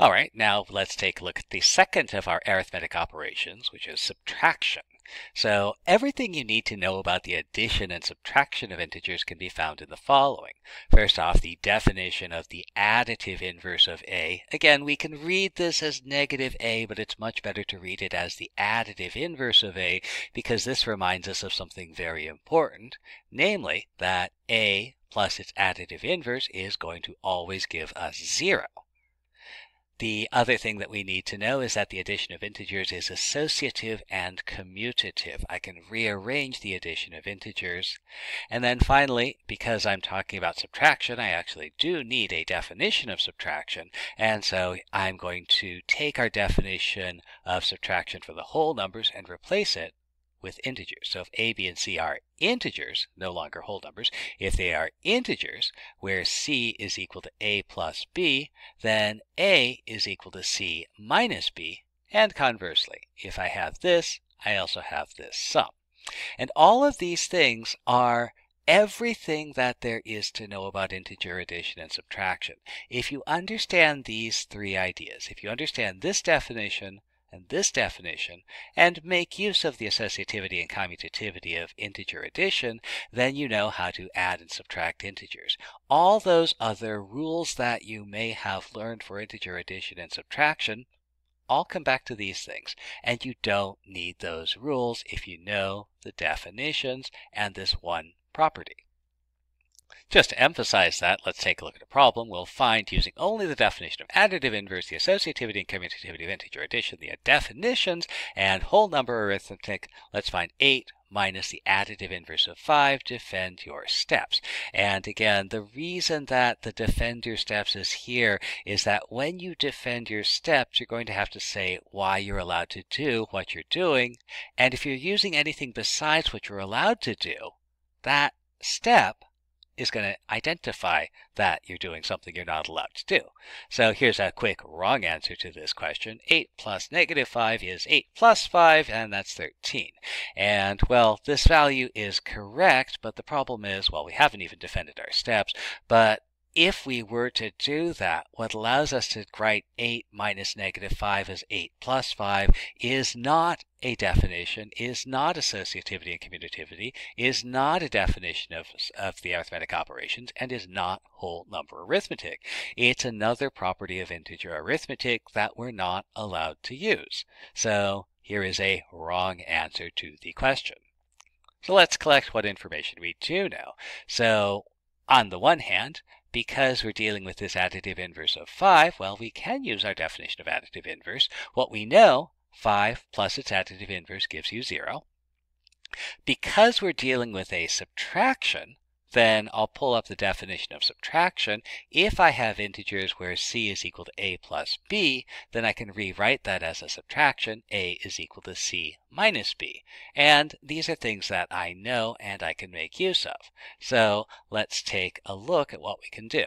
All right, now let's take a look at the second of our arithmetic operations, which is subtraction. So everything you need to know about the addition and subtraction of integers can be found in the following. First off, the definition of the additive inverse of a. Again, we can read this as negative a, but it's much better to read it as the additive inverse of a because this reminds us of something very important, namely that a plus its additive inverse is going to always give us zero. The other thing that we need to know is that the addition of integers is associative and commutative. I can rearrange the addition of integers. And then finally, because I'm talking about subtraction, I actually do need a definition of subtraction. And so I'm going to take our definition of subtraction for the whole numbers and replace it with integers. So if a, b, and c are integers, no longer whole numbers, if they are integers, where c is equal to a plus b, then a is equal to c minus b, and conversely, if I have this, I also have this sum. And all of these things are everything that there is to know about integer addition and subtraction. If you understand these three ideas, if you understand this definition, and this definition and make use of the associativity and commutativity of integer addition, then you know how to add and subtract integers. All those other rules that you may have learned for integer addition and subtraction all come back to these things, and you don't need those rules if you know the definitions and this one property. Just to emphasize that, let's take a look at a problem. We'll find, using only the definition of additive inverse, the associativity and commutativity of integer addition, the definitions, and whole number arithmetic. Let's find 8 minus the additive inverse of 5, defend your steps. And again, the reason that the defend your steps is here is that when you defend your steps, you're going to have to say why you're allowed to do what you're doing. And if you're using anything besides what you're allowed to do, that step is going to identify that you're doing something you're not allowed to do. So here's a quick wrong answer to this question. 8 plus negative 5 is 8 plus 5, and that's 13. And, well, this value is correct, but the problem is, well, we haven't even defended our steps, but if we were to do that, what allows us to write 8 minus negative 5 as 8 plus 5 is not a definition, is not associativity and commutativity, is not a definition of, of the arithmetic operations, and is not whole number arithmetic. It's another property of integer arithmetic that we're not allowed to use. So here is a wrong answer to the question. So let's collect what information we do know. So on the one hand, because we're dealing with this additive inverse of 5, well, we can use our definition of additive inverse. What we know, 5 plus its additive inverse gives you 0. Because we're dealing with a subtraction, then I'll pull up the definition of subtraction. If I have integers where c is equal to a plus b, then I can rewrite that as a subtraction. a is equal to c minus b. And these are things that I know and I can make use of. So let's take a look at what we can do.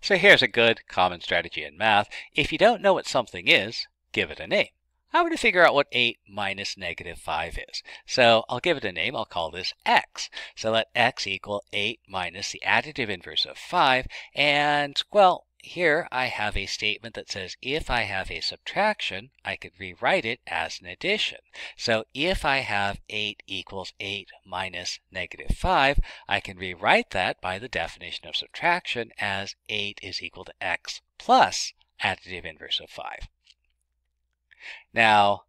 So here's a good common strategy in math. If you don't know what something is, give it a name. I want to figure out what 8 minus negative 5 is. So I'll give it a name. I'll call this x. So let x equal 8 minus the additive inverse of 5. And, well, here I have a statement that says if I have a subtraction, I could rewrite it as an addition. So if I have 8 equals 8 minus negative 5, I can rewrite that by the definition of subtraction as 8 is equal to x plus additive inverse of 5. Now,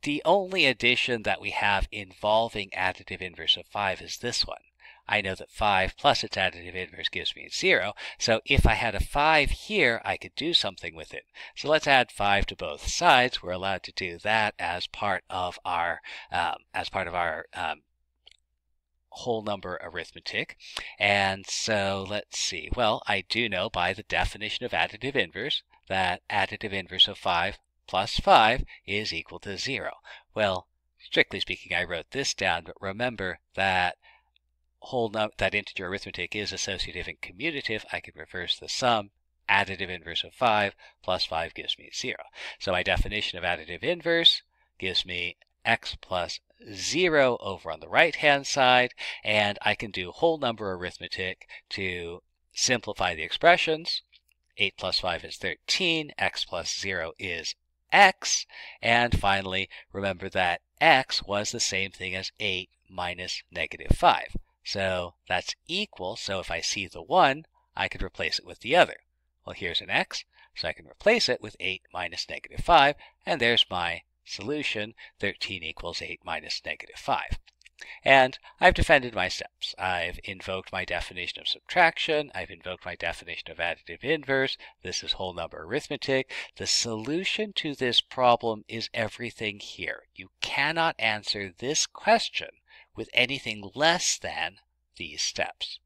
the only addition that we have involving additive inverse of 5 is this one. I know that 5 plus its additive inverse gives me 0, so if I had a 5 here, I could do something with it. So let's add 5 to both sides. We're allowed to do that as part of our, um, as part of our um, whole number arithmetic. And so let's see. Well, I do know by the definition of additive inverse that additive inverse of 5 plus 5 is equal to 0. Well, strictly speaking, I wrote this down, but remember that whole num that integer arithmetic is associative and commutative. I could reverse the sum. Additive inverse of 5 plus 5 gives me 0. So my definition of additive inverse gives me x plus 0 over on the right-hand side, and I can do whole number arithmetic to simplify the expressions. 8 plus 5 is 13, x plus 0 is x. And finally, remember that x was the same thing as 8 minus negative 5. So that's equal, so if I see the 1, I could replace it with the other. Well, here's an x, so I can replace it with 8 minus negative 5, and there's my solution, 13 equals 8 minus negative 5. And I've defended my steps. I've invoked my definition of subtraction. I've invoked my definition of additive inverse. This is whole number arithmetic. The solution to this problem is everything here. You cannot answer this question with anything less than these steps.